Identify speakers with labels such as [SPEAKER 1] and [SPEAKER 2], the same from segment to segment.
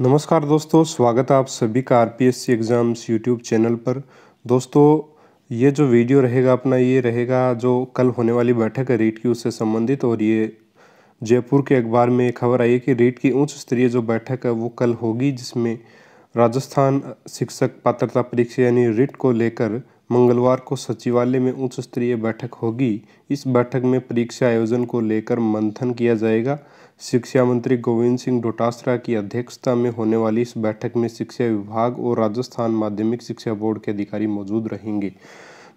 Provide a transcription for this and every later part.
[SPEAKER 1] नमस्कार दोस्तों स्वागत है आप सभी का आर एग्ज़ाम्स यूट्यूब चैनल पर दोस्तों ये जो वीडियो रहेगा अपना ये रहेगा जो कल होने वाली बैठक है रीट की उससे संबंधित और ये जयपुर के अखबार में खबर आई है कि रीट की उच्च स्तरीय जो बैठक है वो कल होगी जिसमें राजस्थान शिक्षक पात्रता परीक्षा यानी रीट को लेकर मंगलवार को सचिवालय में उच्च स्तरीय बैठक होगी इस बैठक में परीक्षा आयोजन को लेकर मंथन किया जाएगा शिक्षा मंत्री गोविंद सिंह डोटासरा की अध्यक्षता में होने वाली इस बैठक में शिक्षा विभाग और राजस्थान माध्यमिक शिक्षा बोर्ड के अधिकारी मौजूद रहेंगे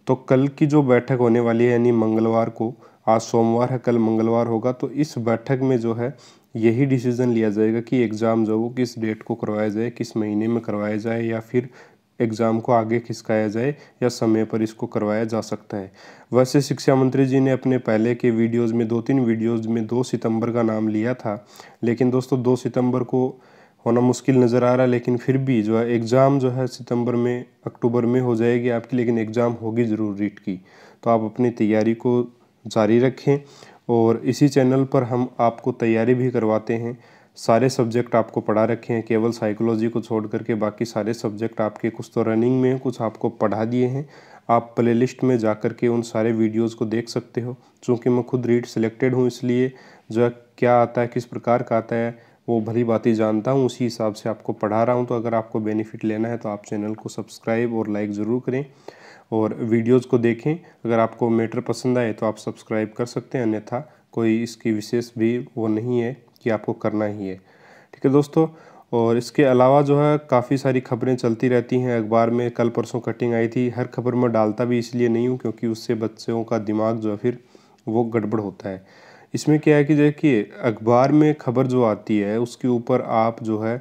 [SPEAKER 1] तो कल की जो बैठक होने वाली है यानी मंगलवार को आज सोमवार है कल मंगलवार होगा तो इस बैठक में जो है यही डिसीज़न लिया जाएगा कि एग्ज़ाम जो वो किस डेट को करवाया जाए किस महीने में करवाया जाए या फिर एग्ज़ाम को आगे खिसकाया जाए या समय पर इसको करवाया जा सकता है वैसे शिक्षा मंत्री जी ने अपने पहले के वीडियोज़ में दो तीन वीडियोज़ में दो सितंबर का नाम लिया था लेकिन दोस्तों दो सितंबर को होना मुश्किल नज़र आ रहा है लेकिन फिर भी जो है एग्ज़ाम जो है सितंबर में अक्टूबर में हो जाएगी आपकी लेकिन एग्ज़ाम होगी ज़रूर रीट की तो आप अपनी तैयारी को जारी रखें और इसी चैनल पर हम आपको तैयारी भी करवाते हैं सारे सब्जेक्ट आपको पढ़ा रखे हैं केवल साइकोलॉजी को छोड़ करके बाकी सारे सब्जेक्ट आपके कुछ तो रनिंग में हैं कुछ आपको पढ़ा दिए हैं आप प्ले लिस्ट में जा कर के उन सारे वीडियोज़ को देख सकते हो चूँकि मैं खुद रीड सिलेक्टेड हूँ इसलिए जो क्या आता है किस प्रकार का आता है वो भली बातें जानता हूँ उसी हिसाब से आपको पढ़ा रहा हूँ तो अगर आपको बेनिफिट लेना है तो आप चैनल को सब्सक्राइब और लाइक ज़रूर करें और वीडियोज़ को देखें अगर आपको मैटर पसंद आए तो आप सब्सक्राइब कर सकते हैं अन्यथा कोई इसकी विशेष भी वो नहीं है कि आपको करना ही है ठीक है दोस्तों और इसके अलावा जो है काफ़ी सारी खबरें चलती रहती हैं अखबार में कल परसों कटिंग आई थी हर खबर में डालता भी इसलिए नहीं हूँ क्योंकि उससे बच्चों का दिमाग जो है फिर वो गड़बड़ होता है इसमें क्या है कि देखिए अखबार में खबर जो आती है उसके ऊपर आप जो है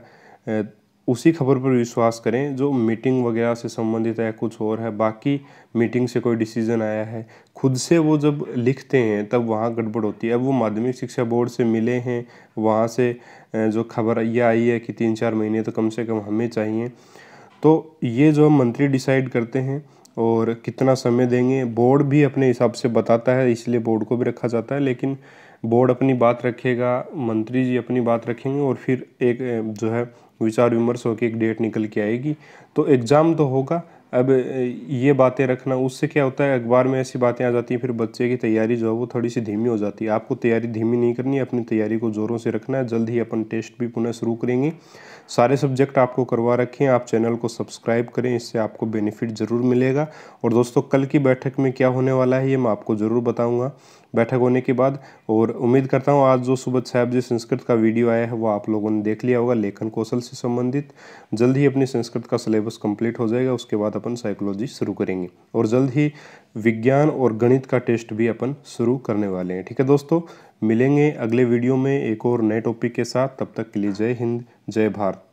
[SPEAKER 1] उसी खबर पर विश्वास करें जो मीटिंग वगैरह से संबंधित है कुछ और है बाकी मीटिंग से कोई डिसीजन आया है खुद से वो जब लिखते हैं तब वहाँ गड़बड़ होती है अब वो माध्यमिक शिक्षा बोर्ड से मिले हैं वहाँ से जो खबर यह आई है कि तीन चार महीने तो कम से कम हमें चाहिए तो ये जो मंत्री डिसाइड करते हैं और कितना समय देंगे बोर्ड भी अपने हिसाब से बताता है इसलिए बोर्ड को भी रखा जाता है लेकिन बोर्ड अपनी बात रखेगा मंत्री जी अपनी बात रखेंगे और फिर एक जो है विचार विमर्श होकर एक डेट निकल के आएगी तो एग्ज़ाम तो होगा अब ये बातें रखना उससे क्या होता है अखबार में ऐसी बातें आ जाती हैं फिर बच्चे की तैयारी जो है वो थोड़ी सी धीमी हो जाती है आपको तैयारी धीमी नहीं करनी है अपनी तैयारी को ज़ोरों से रखना है जल्द ही अपन टेस्ट भी पुनः शुरू करेंगे सारे सब्जेक्ट आपको करवा रखें आप चैनल को सब्सक्राइब करें इससे आपको बेनिफिट ज़रूर मिलेगा और दोस्तों कल की बैठक में क्या होने वाला है ये मैं आपको ज़रूर बताऊँगा बैठक होने के बाद और उम्मीद करता हूँ आज जो सुबह छः बजे संस्कृत का वीडियो आया है वो आप लोगों ने देख लिया होगा लेखन कौशल से संबंधित जल्द ही अपनी संस्कृत का सिलेबस कंप्लीट हो जाएगा उसके बाद अपन साइकोलॉजी शुरू करेंगे और जल्द ही विज्ञान और गणित का टेस्ट भी अपन शुरू करने वाले हैं ठीक है दोस्तों मिलेंगे अगले वीडियो में एक और नए टॉपिक के साथ तब तक के लिए जय हिंद जय भारत